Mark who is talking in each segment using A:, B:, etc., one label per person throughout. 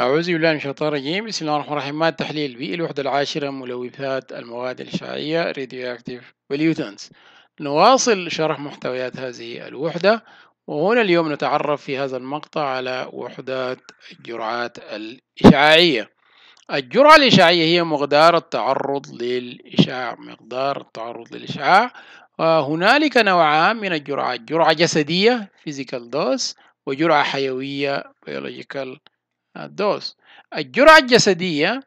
A: أعوذ بالله من الشيطان الرجيم بسم الله الرحمن الرحيم مادة تحليل بي الوحدة العاشرة ملوثات المواد الإشعاعية radioactive pollutants نواصل شرح محتويات هذه الوحدة وهنا اليوم نتعرف في هذا المقطع على وحدات الجرعات الإشعاعية الجرعة الإشعاعية هي مقدار التعرض للإشعاع مقدار التعرض للإشعاع وهنالك آه، نوعان من الجرعات جرعة جسدية physical dose وجرعة حيوية biological الدوز آه، الجرعة الجسدية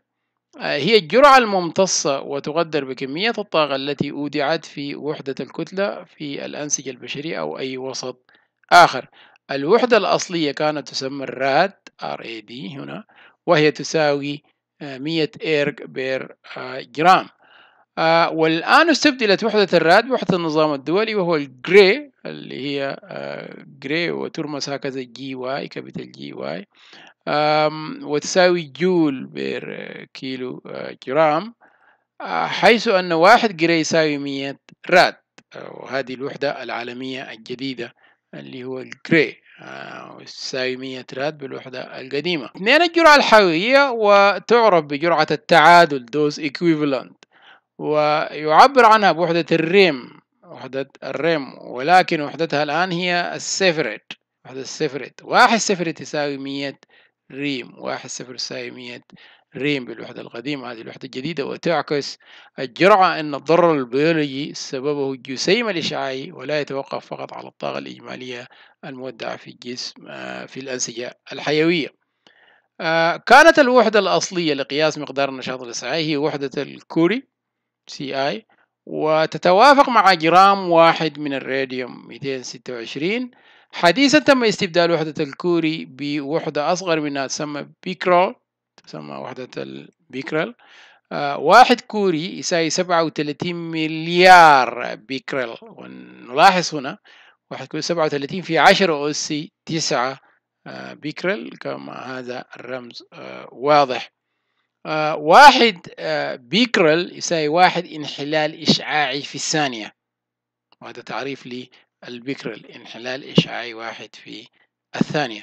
A: آه، هي الجرعة الممتصة وتقدر بكمية الطاقة التي أودعت في وحدة الكتلة في الأنسجة البشرية أو أي وسط آخر الوحدة الأصلية كانت تسمى الراد RAD هنا وهي تساوي 100 آه، إيرج بير جرام والآن استبدلت وحدة الراد بوحدة النظام الدولي وهو الجري اللي هي جراي آه، وترمس هكذا جي واي كابيتال جي واي وتساوي جول بير آه، كيلو آه، جرام حيث أن واحد جراي يساوي مية راد وهذه الوحدة العالمية الجديدة اللي هو الجراي يساوي مية راد بالوحدة القديمة اثنين الجرعة الحيوية وتعرف بجرعة التعادل دوز equivalent ويعبر عنها بوحدة الريم وحدة الريم ولكن وحدتها الآن هي السيفريت وحدة السيفريت واحد سيفريت يساوي مية ريم واحد صفر يساوي مية ريم بالوحدة القديمة هذه الوحدة الجديدة وتعكس الجرعة أن الضرر البيولوجي سببه الجسيم الإشعاعي ولا يتوقف فقط على الطاقة الإجمالية المودعة في الجسم آه، في الأنسجة الحيوية آه، كانت الوحدة الأصلية لقياس مقدار النشاط الإشعاعي هي وحدة الكوري سي آي وتتوافق مع جرام واحد من الراديوم 226 حديثا تم استبدال وحدة الكوري بوحدة أصغر منها تسمى بيكرول تسمى وحدة البيكرال آه واحد كوري يساوي 37 مليار بيكرل ونلاحظ هنا واحد كوري 37 في 10 أس 9 آه بيكرل كما هذا الرمز آه واضح آه، واحد آه، بيكرل يساوي واحد انحلال إشعاعي في الثانية وهذا تعريف للبيكرل انحلال إشعاعي واحد في الثانية